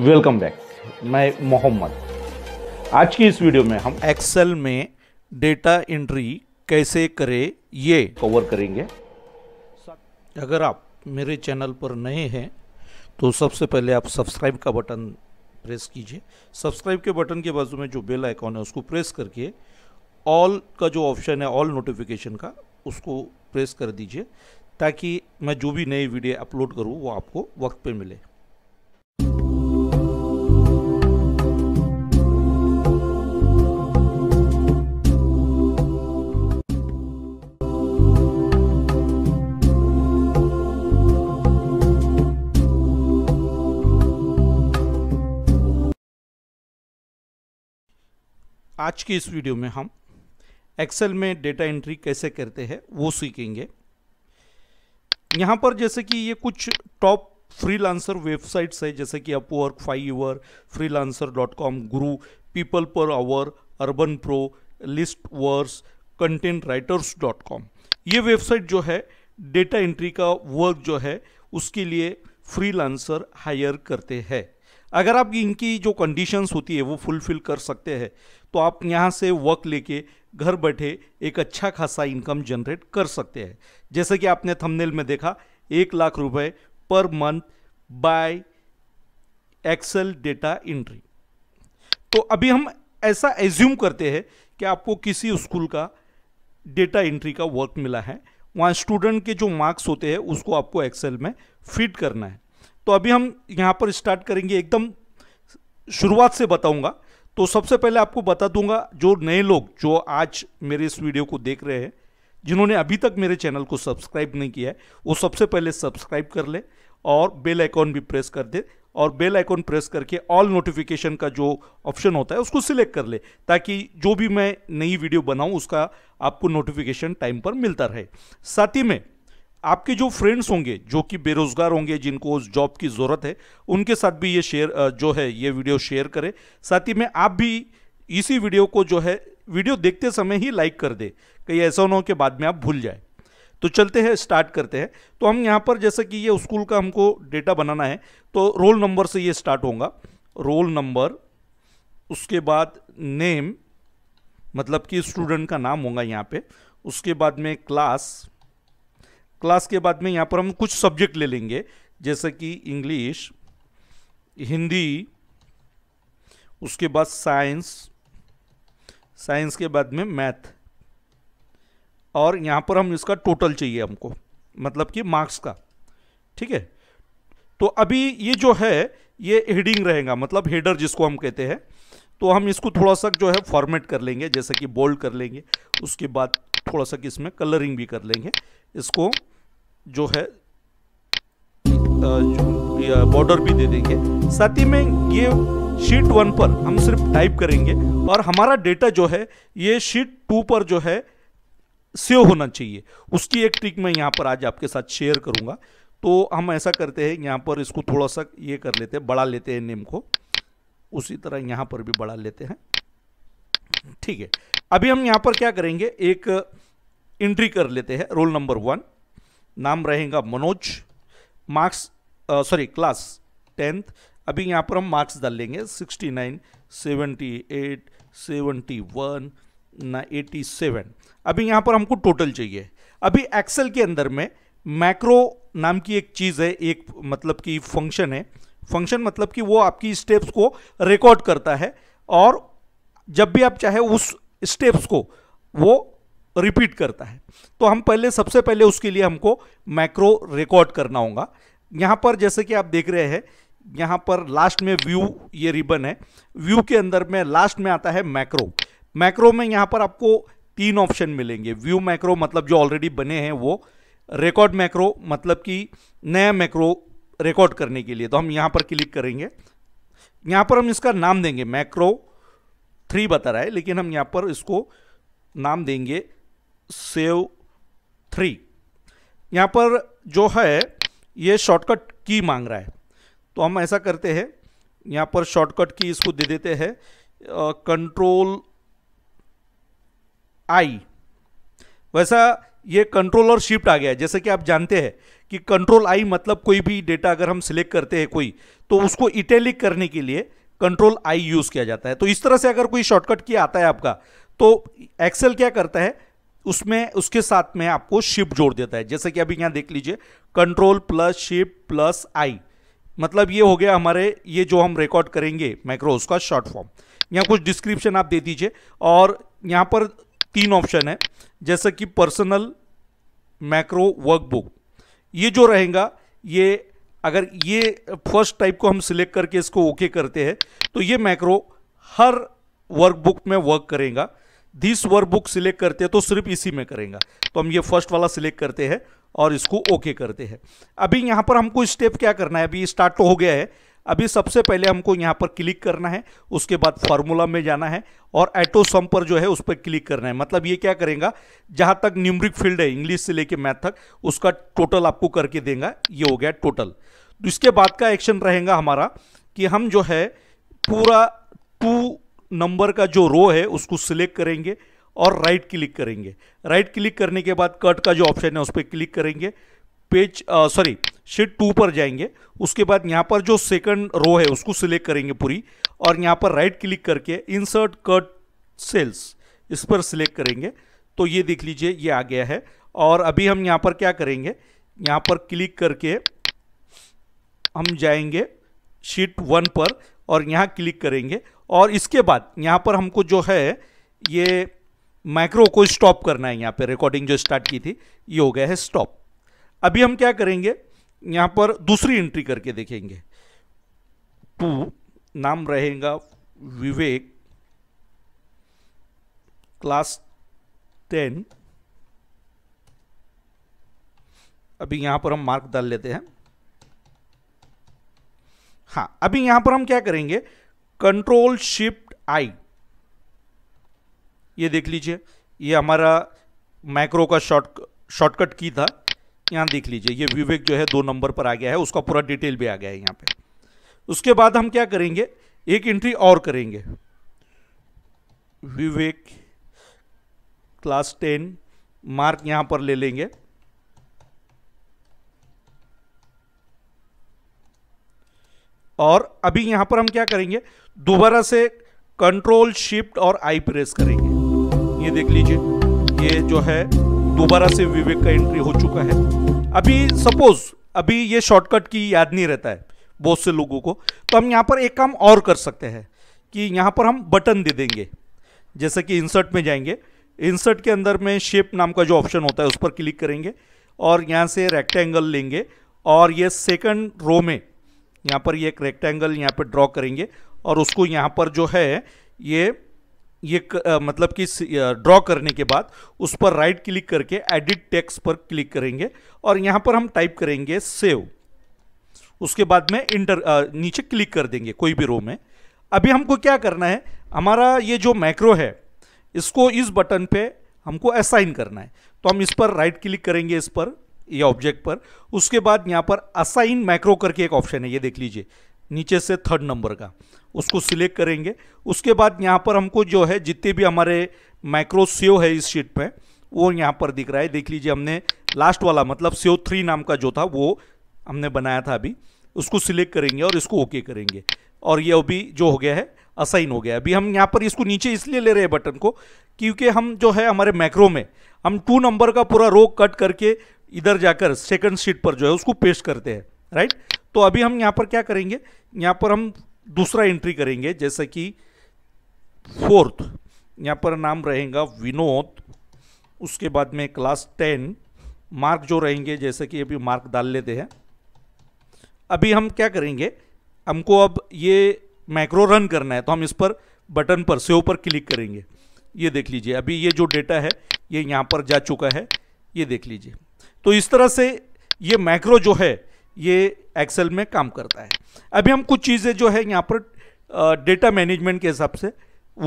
welcome back मैं मोहम्मद आज की इस वीडियो में हम एक्सेल में डेटा एंट्री कैसे करें ये कवर करेंगे अगर आप मेरे चैनल पर नए हैं तो सबसे पहले आप सब्सक्राइब का बटन प्रेस कीजिए सब्सक्राइब के बटन के बाजू में जो बेल आइकॉन है उसको प्रेस करके ऑल का जो ऑप्शन है ऑल नोटिफिकेशन का उसको प्रेस कर दीजिए ताकि मैं जो भी नई वीडियो अपलोड करूँ वो आपको वक्त पर मिले आज की इस वीडियो में हम एक्सेल में डेटा एंट्री कैसे करते हैं वो सीखेंगे यहाँ पर जैसे कि ये कुछ टॉप फ्रीलांसर वेबसाइट्स है जैसे कि Upwork Fiverr lancer dot com Guru People Per Hour Urban Pro List Verse content writers dot com ये वेबसाइट जो है डेटा एंट्री का वर्क जो है उसके लिए फ्रीलांसर हायर करते हैं अगर आप इनकी जो कंडीशंस होती है वो फुलफिल कर सकते हैं तो आप यहाँ से वर्क लेके घर बैठे एक अच्छा खासा इनकम जनरेट कर सकते हैं जैसे कि आपने थंबनेल में देखा एक लाख रुपए per month by Excel data entry तो अभी हम ऐसा एज्यूम करते हैं कि आपको किसी स्कूल का डेटा एंट्री का वर्क मिला है वहाँ स्टूडेंट के जो मार्क्स होते हैं उसको आपको एक्सेल में फिट करना है तो अभी हम यहाँ पर स्टार्ट करेंगे एकदम शुरुआत से बताऊँगा तो सबसे पहले आपको बता दूंगा जो नए लोग जो आज मेरे इस वीडियो को देख रहे हैं जिन्होंने अभी तक मेरे चैनल को सब्सक्राइब नहीं किया है वो सबसे पहले सब्सक्राइब कर ले और बेल आइकॉन भी प्रेस कर दे और बेल आइकॉन प्रेस करके ऑल नोटिफिकेशन का जो ऑप्शन होता है उसको सिलेक्ट कर ले ताकि जो भी मैं नई वीडियो बनाऊं उसका आपको नोटिफिकेशन टाइम पर मिलता रहे साथ ही में आपके जो फ्रेंड्स होंगे जो कि बेरोज़गार होंगे जिनको उस जॉब की ज़रूरत है उनके साथ भी ये शेयर जो है ये वीडियो शेयर करें साथ ही में आप भी इसी वीडियो को जो है वीडियो देखते समय ही लाइक कर दे कहीं ऐसा ना हो कि बाद में आप भूल जाए तो चलते हैं स्टार्ट करते हैं तो हम यहाँ पर जैसा कि ये स्कूल का हमको डेटा बनाना है तो रोल नंबर से ये स्टार्ट होगा रोल नंबर उसके बाद नेम मतलब कि स्टूडेंट का नाम होगा यहाँ पे उसके बाद में क्लास क्लास के बाद में यहाँ पर हम कुछ सब्जेक्ट ले लेंगे जैसे कि इंग्लिश हिंदी उसके बाद साइंस साइंस के बाद में मैथ और यहाँ पर हम इसका टोटल चाहिए हमको मतलब कि मार्क्स का ठीक है तो अभी ये जो है ये हेडिंग रहेगा मतलब हेडर जिसको हम कहते हैं तो हम इसको थोड़ा सा जो है फॉर्मेट कर लेंगे जैसे कि बोल्ड कर लेंगे उसके बाद थोड़ा सा कि इसमें कलरिंग भी कर लेंगे इसको जो है बॉर्डर भी दे देंगे साथ ही में ये शीट वन पर हम सिर्फ टाइप करेंगे और हमारा डेटा जो है ये शीट टू पर जो है सेव होना चाहिए उसकी एक ट्रिक मैं यहाँ पर आज आपके साथ शेयर करूँगा तो हम ऐसा करते हैं यहाँ पर इसको थोड़ा सा ये कर लेते हैं बढ़ा लेते हैं नेम को उसी तरह यहाँ पर भी बढ़ा लेते हैं ठीक है अभी हम यहाँ पर क्या करेंगे एक एंट्री कर लेते हैं रोल नंबर वन नाम रहेगा Manoj marks sorry class tenth अभी यहाँ पर हम मार्क्स डाल लेंगे sixty nine seventy eight seventy one eighty seven अभी यहाँ पर हमको टोटल चाहिए अभी एक्सेल के अंदर में मैक्रो नाम की एक चीज़ है एक मतलब कि फंक्शन है फंक्शन मतलब कि वो आपकी स्टेप्स को रिकॉर्ड करता है और जब भी आप चाहे उस स्टेप्स को वो रिपीट करता है तो हम पहले सबसे पहले उसके लिए हमको मैक्रो रिकॉर्ड करना होगा यहाँ पर जैसे कि आप देख रहे हैं यहाँ पर लास्ट में व्यू ये रिबन है व्यू के अंदर में लास्ट में आता है मैक्रो मैक्रो में यहाँ पर आपको तीन ऑप्शन मिलेंगे व्यू मैक्रो मतलब जो ऑलरेडी बने हैं वो रिकॉर्ड मैक्रो मतलब कि नया मैक्रो रिकॉर्ड करने के लिए तो हम यहाँ पर क्लिक करेंगे यहाँ पर हम इसका नाम देंगे मैक्रो थ्री बता रहा है लेकिन हम यहाँ पर इसको नाम देंगे सेव थ्री यहाँ पर जो है ये शॉर्टकट की मांग रहा है तो हम ऐसा करते हैं यहाँ पर शॉर्टकट की इसको दे देते हैं कंट्रोल आई वैसा ये कंट्रोल और शिफ्ट आ गया है जैसे कि आप जानते हैं कि कंट्रोल आई मतलब कोई भी डेटा अगर हम सिलेक्ट करते हैं कोई तो उसको इटैलिक करने के लिए कंट्रोल आई यूज़ किया जाता है तो इस तरह से अगर कोई शॉर्टकट की आता है आपका तो एक्सेल क्या करता है उसमें उसके साथ में आपको शिप जोड़ देता है जैसे कि अभी यहाँ देख लीजिए control plus shift plus I मतलब ये हो गया हमारे ये जो हम रिकॉर्ड करेंगे माइक्रोस का शॉर्ट फॉर्म यहाँ कुछ डिस्क्रिप्शन आप दे दीजिए और यहाँ पर तीन ऑप्शन है जैसे कि पर्सनल मैक्रो वर्कबुक ये जो रहेगा ये अगर ये फर्स्ट टाइप को हम सिलेक्ट करके इसको ओके okay करते हैं तो ये मैक्रो हर वर्कबुक में वर्क करेगा दिस वर बुक सिलेक्ट करते हैं तो सिर्फ इसी में करेंगे तो हम ये फर्स्ट वाला सिलेक्ट करते हैं और इसको ओके okay करते हैं अभी यहाँ पर हमको स्टेप क्या करना है अभी स्टार्ट तो हो गया है अभी सबसे पहले हमको यहाँ पर क्लिक करना है उसके बाद फार्मूला में जाना है और एटो सम पर जो है उस पर क्लिक करना है मतलब ये क्या करेगा जहाँ तक न्यूमरिक फील्ड है इंग्लिश से लेके मैथ तक उसका टोटल आपको करके देगा ये हो गया टोटल तो इसके बाद का एक्शन रहेगा हमारा कि हम जो है पूरा टू नंबर का जो रो है उसको सिलेक्ट करेंगे और राइट क्लिक करेंगे राइट क्लिक करने के बाद कट का जो ऑप्शन है उस पर क्लिक करेंगे पेज सॉरी शीट टू पर जाएंगे उसके बाद यहाँ पर जो सेकंड रो है उसको सिलेक्ट करेंगे पूरी और यहाँ पर राइट क्लिक करके इंसर्ट कट सेल्स इस पर सिलेक्ट करेंगे तो ये देख लीजिए ये आ गया है और अभी हम यहाँ पर क्या करेंगे यहाँ पर क्लिक करके हम जाएंगे शीट वन पर और यहाँ क्लिक करेंगे और इसके बाद यहाँ पर हमको जो है ये माइक्रो को स्टॉप करना है यहाँ पे रिकॉर्डिंग जो स्टार्ट की थी ये हो गया है स्टॉप अभी हम क्या करेंगे यहाँ पर दूसरी एंट्री करके देखेंगे टू नाम रहेगा विवेक क्लास टेन अभी यहाँ पर हम मार्क डाल लेते हैं हाँ अभी यहाँ पर हम क्या करेंगे कंट्रोल शिफ्ट आई ये देख लीजिए ये हमारा मैक्रो का शॉर्ट शॉर्टकट की था यहां देख लीजिए ये विवेक जो है दो नंबर पर आ गया है उसका पूरा डिटेल भी आ गया है यहां पे उसके बाद हम क्या करेंगे एक एंट्री और करेंगे विवेक क्लास टेन मार्क यहां पर ले लेंगे और अभी यहां पर हम क्या करेंगे दोबारा से कंट्रोल शिफ्ट और आई प्रेस करेंगे ये देख लीजिए ये जो है दोबारा से विवेक का एंट्री हो चुका है अभी सपोज अभी ये शॉर्टकट की याद नहीं रहता है बहुत से लोगों को तो हम यहाँ पर एक काम और कर सकते हैं कि यहाँ पर हम बटन दे देंगे जैसे कि इंसर्ट में जाएंगे इंसर्ट के अंदर में शेप नाम का जो ऑप्शन होता है उस पर क्लिक करेंगे और यहाँ से रेक्टेंगल लेंगे और ये सेकंड रो में यहाँ पर ये एक रेक्टेंगल यहाँ पर ड्रॉ करेंगे और उसको यहाँ पर जो है ये ये क, आ, मतलब कि ड्रॉ करने के बाद उस पर राइट क्लिक करके एडिट टेक्स पर क्लिक करेंगे और यहाँ पर हम टाइप करेंगे सेव उसके बाद में इंटर आ, नीचे क्लिक कर देंगे कोई भी रो में अभी हमको क्या करना है हमारा ये जो मैक्रो है इसको इस बटन पे हमको असाइन करना है तो हम इस पर राइट क्लिक करेंगे इस पर ये ऑब्जेक्ट पर उसके बाद यहाँ पर असाइन मैक्रो करके एक ऑप्शन है ये देख लीजिए नीचे से थर्ड नंबर का उसको सिलेक्ट करेंगे उसके बाद यहाँ पर हमको जो है जितने भी हमारे माइक्रो सेव है इस शीट पे वो यहाँ पर दिख रहा है देख लीजिए हमने लास्ट वाला मतलब सेव थ्री नाम का जो था वो हमने बनाया था अभी उसको सिलेक्ट करेंगे और इसको ओके करेंगे और ये अभी जो हो गया है असाइन हो गया अभी हम यहाँ पर इसको नीचे इसलिए ले रहे हैं बटन को क्योंकि हम जो है हमारे मैक्रो में हम टू नंबर का पूरा रो कट करके इधर जाकर सेकंड शीट पर जो है उसको पेस्ट करते हैं राइट तो अभी हम यहाँ पर क्या करेंगे यहाँ पर हम दूसरा एंट्री करेंगे जैसे कि फोर्थ यहाँ पर नाम रहेगा विनोद उसके बाद में क्लास टेन मार्क जो रहेंगे जैसे कि अभी मार्क डाल लेते हैं अभी हम क्या करेंगे हमको अब ये मैक्रो रन करना है तो हम इस पर बटन पर सेव पर क्लिक करेंगे ये देख लीजिए अभी ये जो डेटा है ये यहाँ पर जा चुका है ये देख लीजिए तो इस तरह से ये मैक्रो जो है ये एक्सेल में काम करता है अभी हम कुछ चीज़ें जो है यहाँ पर डेटा मैनेजमेंट के हिसाब से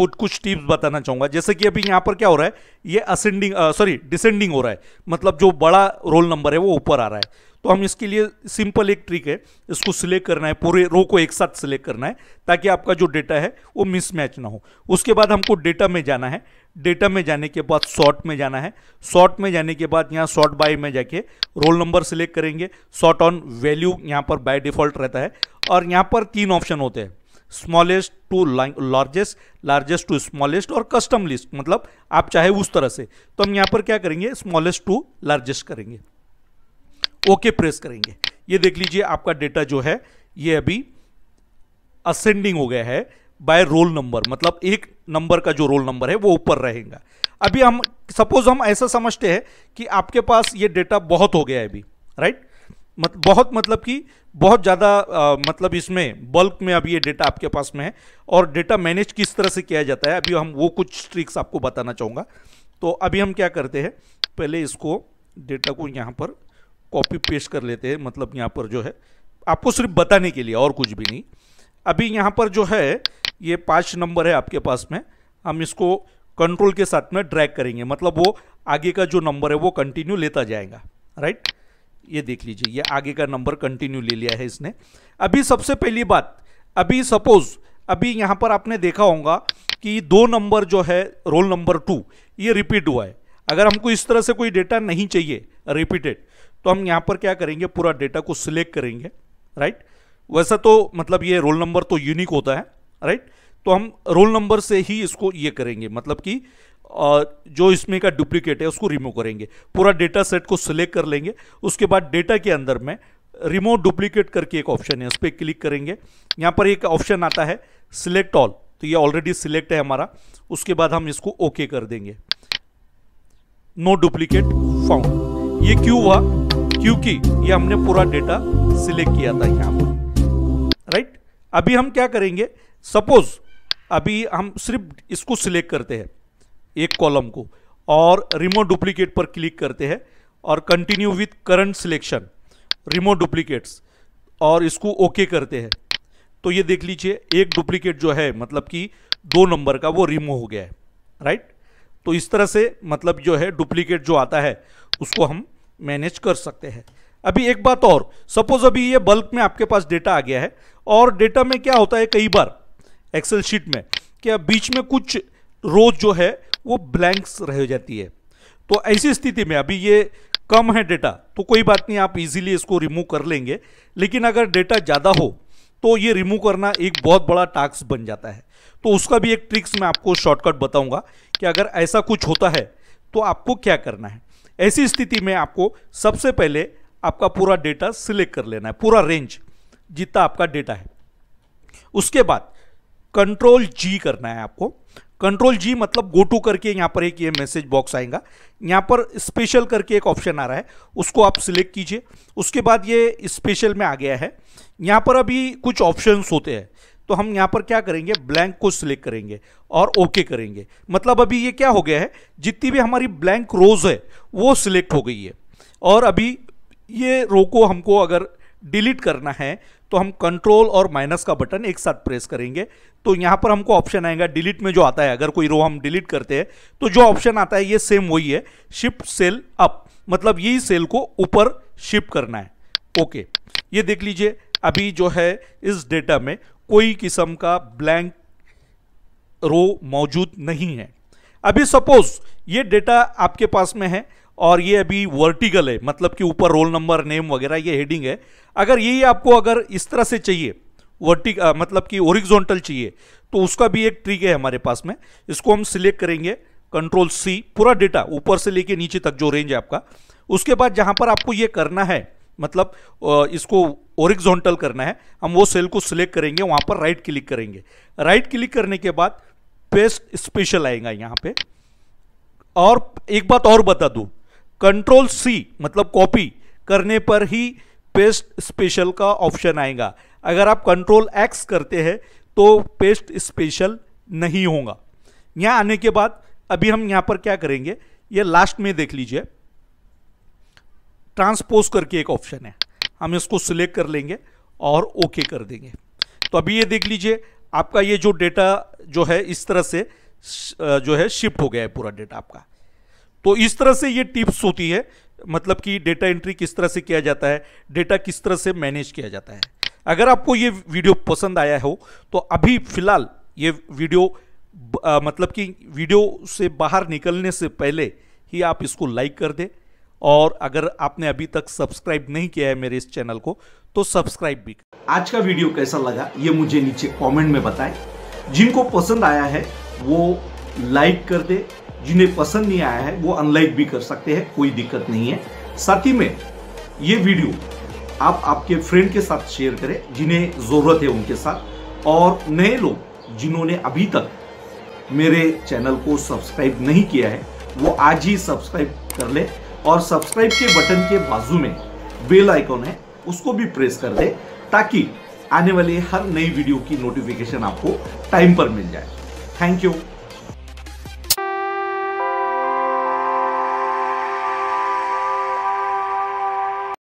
वो कुछ टिप्स बताना चाहूँगा जैसे कि अभी यहाँ पर क्या हो रहा है ये असेंडिंग सॉरी डिसेंडिंग हो रहा है मतलब जो बड़ा रोल नंबर है वो ऊपर आ रहा है तो हम इसके लिए सिंपल एक ट्रिक है इसको सिलेक्ट करना है पूरे रो को एक साथ सिलेक्ट करना है ताकि आपका जो डेटा है वो मिसमैच ना हो उसके बाद हमको डेटा में जाना है डेटा में जाने के बाद शॉर्ट में जाना है शॉर्ट में जाने के बाद यहाँ शॉर्ट बाय में जाके रोल नंबर सिलेक्ट करेंगे शॉर्ट ऑन वैल्यू यहाँ पर बाय डिफॉल्ट रहता है और यहाँ पर तीन ऑप्शन होते हैं smallest to largest largest to smallest और कस्टम लिस्ट मतलब आप चाहे उस तरह से तो हम यहाँ पर क्या करेंगे स्मॉलेस्ट टू लार्जेस्ट करेंगे ओके प्रेस करेंगे ये देख लीजिए आपका डेटा जो है ये अभी असेंडिंग हो गया है बाय रोल नंबर मतलब एक नंबर का जो रोल नंबर है वो ऊपर रहेगा अभी हम सपोज हम ऐसा समझते हैं कि आपके पास ये डेटा बहुत हो गया है अभी राइट मत बहुत मतलब कि बहुत ज़्यादा मतलब इसमें बल्क में अभी ये डेटा आपके पास में है और डेटा मैनेज किस तरह से किया जाता है अभी हम वो कुछ ट्रिक्स आपको बताना चाहूँगा तो अभी हम क्या करते हैं पहले इसको डेटा को यहाँ पर कॉपी पेस्ट कर लेते हैं मतलब यहाँ पर जो है आपको सिर्फ बताने के लिए और कुछ भी नहीं अभी यहाँ पर जो है ये पाँच नंबर है आपके पास में हम इसको कंट्रोल के साथ में ड्रैग करेंगे मतलब वो आगे का जो नंबर है वो कंटिन्यू लेता जाएगा राइट ये देख लीजिए ये आगे का नंबर कंटिन्यू ले लिया है इसने अभी सबसे पहली बात अभी सपोज अभी यहाँ पर आपने देखा होगा कि दो नंबर जो है रोल नंबर टू ये रिपीट हुआ है अगर हमको इस तरह से कोई डेटा नहीं चाहिए रिपीटेड तो हम यहाँ पर क्या करेंगे पूरा डेटा को सिलेक्ट करेंगे राइट वैसा तो मतलब ये रोल नंबर तो यूनिक होता है राइट तो हम रोल नंबर से ही इसको ये करेंगे मतलब कि जो इसमें का डुप्लीकेट है उसको रिमूव करेंगे पूरा डेटा सेट को सिलेक्ट कर लेंगे उसके बाद डेटा के अंदर में रिमूव डुप्लीकेट करके एक ऑप्शन है इस पर क्लिक करेंगे यहाँ पर एक ऑप्शन आता है सिलेक्ट ऑल तो ये ऑलरेडी सिलेक्ट है हमारा उसके बाद हम इसको ओके okay कर देंगे नो डुप्लीकेट फाउंड ये क्यों हुआ क्योंकि ये हमने पूरा डेटा सिलेक्ट किया था यहां पर राइट अभी हम क्या करेंगे सपोज अभी हम सिर्फ इसको सिलेक्ट करते हैं एक कॉलम को और रिमोट डुप्लीकेट पर क्लिक करते हैं और continue with current selection remove duplicates और इसको ओके okay करते हैं तो ये देख लीजिए एक डुप्लीकेट जो है मतलब कि दो नंबर का वो रिमूव हो गया है राइट तो इस तरह से मतलब जो है डुप्लीकेट जो आता है उसको हम मैनेज कर सकते हैं अभी एक बात और सपोज अभी ये बल्क में आपके पास डेटा आ गया है और डेटा में क्या होता है कई बार एक्सेल शीट में क्या बीच में कुछ रोज जो है वो ब्लैंक्स रह जाती है तो ऐसी स्थिति में अभी ये कम है डेटा तो कोई बात नहीं आप इजीली इसको रिमूव कर लेंगे लेकिन अगर डेटा ज़्यादा हो तो ये रिमूव करना एक बहुत बड़ा टास्क बन जाता है तो उसका भी एक ट्रिक्स मैं आपको शॉर्टकट बताऊँगा कि अगर ऐसा कुछ होता है तो आपको क्या करना है ऐसी स्थिति में आपको सबसे पहले आपका पूरा डेटा सिलेक्ट कर लेना है पूरा रेंज जितना आपका डेटा है उसके बाद कंट्रोल जी करना है आपको कंट्रोल जी मतलब गो टू करके यहाँ पर एक ये मैसेज बॉक्स आएगा यहाँ पर स्पेशल करके एक ऑप्शन आ रहा है उसको आप सिलेक्ट कीजिए उसके बाद ये स्पेशल में आ गया है यहाँ पर अभी कुछ ऑप्शंस होते हैं तो हम यहाँ पर क्या करेंगे ब्लैंक को सिलेक्ट करेंगे और ओके okay करेंगे मतलब अभी ये क्या हो गया है जितनी भी हमारी ब्लैंक रोज है वो सिलेक्ट हो गई है और अभी ये रो को हमको अगर डिलीट करना है तो हम कंट्रोल और माइनस का बटन एक साथ प्रेस करेंगे तो यहाँ पर हमको ऑप्शन आएगा डिलीट में जो आता है अगर कोई रो हम डिलीट करते हैं तो जो ऑप्शन आता है ये सेम वही है शिफ्ट सेल अप मतलब यही सेल को ऊपर शिफ्ट करना है ओके ये देख लीजिए अभी जो है इस डेटा में कोई किस्म का ब्लैंक रो मौजूद नहीं है अभी सपोज ये डेटा आपके पास में है और ये अभी वर्टिकल है मतलब कि ऊपर रोल नंबर नेम वगैरह ये हेडिंग है अगर यही आपको अगर इस तरह से चाहिए वर्टिक मतलब कि ओरिजोनटल चाहिए तो उसका भी एक ट्रिक है हमारे पास में इसको हम सिलेक्ट करेंगे कंट्रोल सी पूरा डेटा ऊपर से लेके नीचे तक जो रेंज है आपका उसके बाद जहां पर आपको ये करना है मतलब इसको ओरिक्जोनटल करना है हम वो सेल को सिलेक्ट करेंगे वहाँ पर राइट क्लिक करेंगे राइट क्लिक करने के बाद पेस्ट स्पेशल आएगा यहाँ पे और एक बात और बता दूँ कंट्रोल सी मतलब कॉपी करने पर ही पेस्ट स्पेशल का ऑप्शन आएगा अगर आप कंट्रोल एक्स करते हैं तो पेस्ट स्पेशल नहीं होगा यहाँ आने के बाद अभी हम यहाँ पर क्या करेंगे ये लास्ट में देख लीजिए ट्रांसपोज करके एक ऑप्शन है हम इसको सिलेक्ट कर लेंगे और ओके कर देंगे तो अभी ये देख लीजिए आपका ये जो डेटा जो है इस तरह से जो है शिफ्ट हो गया है पूरा डेटा आपका तो इस तरह से ये टिप्स होती है मतलब कि डेटा एंट्री किस तरह से किया जाता है डेटा किस तरह से मैनेज किया जाता है अगर आपको ये वीडियो पसंद आया हो तो अभी फिलहाल ये वीडियो आ, मतलब कि वीडियो से बाहर निकलने से पहले ही आप इसको लाइक कर दें और अगर आपने अभी तक सब्सक्राइब नहीं किया है मेरे इस चैनल को तो सब्सक्राइब भी आज का वीडियो कैसा लगा ये मुझे नीचे कमेंट में बताएं जिनको पसंद आया है वो लाइक कर दे जिन्हें पसंद नहीं आया है वो अनलाइक भी कर सकते हैं कोई दिक्कत नहीं है साथ ही में ये वीडियो आप आपके फ्रेंड के साथ शेयर करें जिन्हें ज़रूरत है उनके साथ और नए लोग जिन्होंने अभी तक मेरे चैनल को सब्सक्राइब नहीं किया है वो आज ही सब्सक्राइब कर ले और सब्सक्राइब के बटन के बाजू में बेल आइकॉन है उसको भी प्रेस कर दे ताकि आने वाली हर नई वीडियो की नोटिफिकेशन आपको टाइम पर मिल जाए थैंक यू